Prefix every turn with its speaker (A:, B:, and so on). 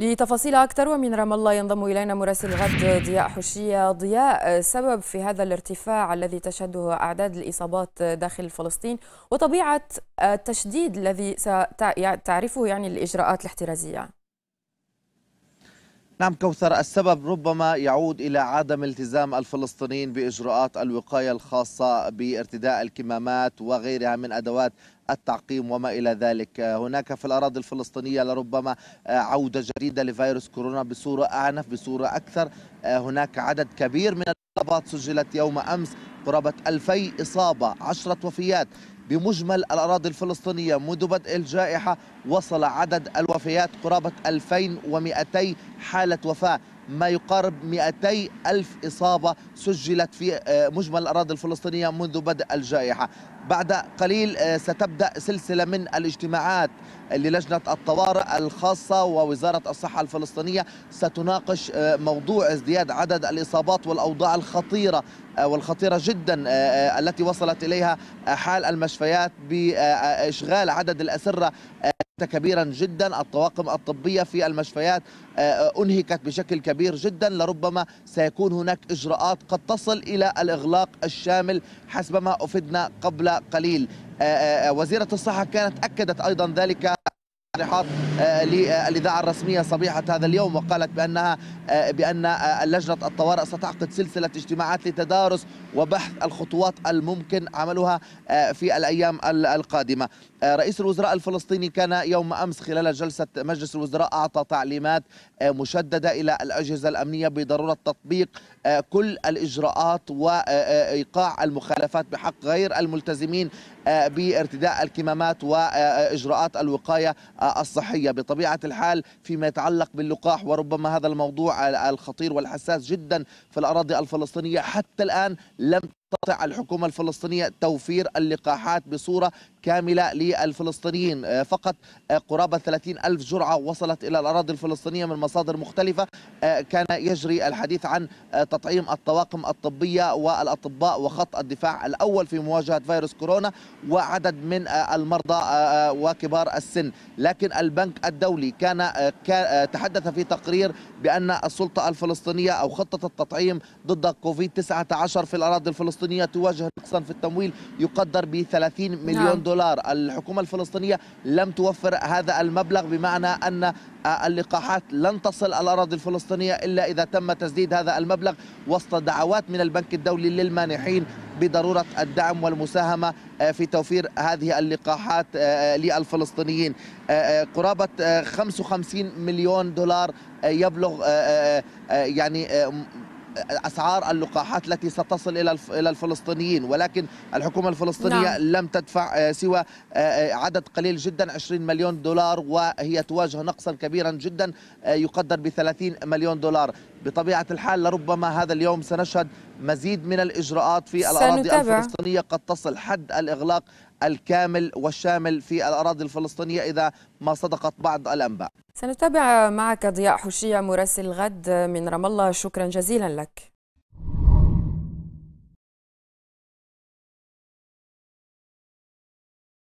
A: لتفاصيل أكثر ومن رام الله ينضم إلينا مراسل الغد ضياء حشية ضياء سبب في هذا الارتفاع الذي تشهده أعداد الإصابات داخل فلسطين وطبيعة التشديد الذي ستعرفه يعني الإجراءات الاحترازية نعم كوثر السبب ربما يعود إلى عدم التزام الفلسطينيين بإجراءات الوقاية الخاصة بارتداء الكمامات وغيرها من أدوات التعقيم وما إلى ذلك هناك في الأراضي الفلسطينية لربما عودة جديدة لفيروس كورونا بصورة أعنف بصورة أكثر هناك عدد كبير من الإصابات سجلت يوم أمس قرابة 2000 إصابة عشرة وفيات بمجمل الأراضي الفلسطينية منذ بدء الجائحة وصل عدد الوفيات قرابة 2200 حالة وفاة ما يقارب 200 ألف إصابة سجلت في آه، مجمل الأراضي الفلسطينية منذ بدء الجائحة بعد قليل آه، ستبدأ سلسلة من الاجتماعات للجنة الطوارئ الخاصة ووزارة الصحة الفلسطينية ستناقش آه، موضوع ازدياد عدد الإصابات والأوضاع الخطيرة والخطيرة جدا التي وصلت إليها حال المشفيات بإشغال عدد الأسرة كبيرا جدا الطواقم الطبية في المشفيات آه، آه، أنهكت بشكل كبير جدا لربما سيكون هناك إجراءات قد تصل إلى الإغلاق الشامل حسب ما أفدنا قبل قليل آه، وزيرة الصحة كانت أكدت أيضا ذلك تصريحات آه، للاذاعه آه، الرسميه صبيحه هذا اليوم وقالت بانها آه، بان لجنه الطوارئ ستعقد سلسله اجتماعات لتدارس وبحث الخطوات الممكن عملها في الايام القادمه. رئيس الوزراء الفلسطيني كان يوم امس خلال جلسه مجلس الوزراء اعطى تعليمات مشدده الى الاجهزه الامنيه بضروره تطبيق كل الاجراءات وايقاع المخالفات بحق غير الملتزمين آه، بارتداء الكمامات واجراءات الوقايه آه، الصحيه بطبيعه الحال فيما يتعلق باللقاح وربما هذا الموضوع الخطير والحساس جدا في الاراضي الفلسطينيه حتى الان لم تستطيع الحكومة الفلسطينية توفير اللقاحات بصورة كاملة للفلسطينيين آه، فقط آه، قرابة 30 ألف جرعة وصلت إلى الأراضي الفلسطينية من مصادر مختلفة آه، كان يجري الحديث عن تطعيم الطواقم الطبية والأطباء وخط الدفاع الأول في مواجهة فيروس كورونا وعدد من المرضى وكبار السن لكن البنك الدولي كان تحدث في تقرير بأن السلطة الفلسطينية أو خطة التطعيم ضد كوفيد 19 في الأراضي الفلسطينية الفلسطينية تواجه نقصا في التمويل يقدر ب 30 مليون نعم. دولار الحكومة الفلسطينية لم توفر هذا المبلغ بمعنى أن اللقاحات لن تصل الأراضي الفلسطينية إلا إذا تم تسديد هذا المبلغ وسط دعوات من البنك الدولي للمانحين بضرورة الدعم والمساهمة آه، في توفير هذه اللقاحات آه، آه، للفلسطينيين قرابة 55 مليون دولار يبلغ يعني اسعار اللقاحات التي ستصل الى الى الفلسطينيين ولكن الحكومه الفلسطينيه نعم. لم تدفع آه، سوى آه، عدد قليل جدا 20 مليون دولار وهي تواجه نقصا كبيرا جدا آه، يقدر ب 30 مليون دولار بطبيعة الحال لربما هذا اليوم سنشهد مزيد من الإجراءات في الأراضي سنتابع. الفلسطينية قد تصل حد الإغلاق الكامل والشامل في الأراضي الفلسطينية إذا ما صدقت بعض الأنباء سنتابع معك ضياء حشية مراسل غد من رام الله شكرا جزيلا لك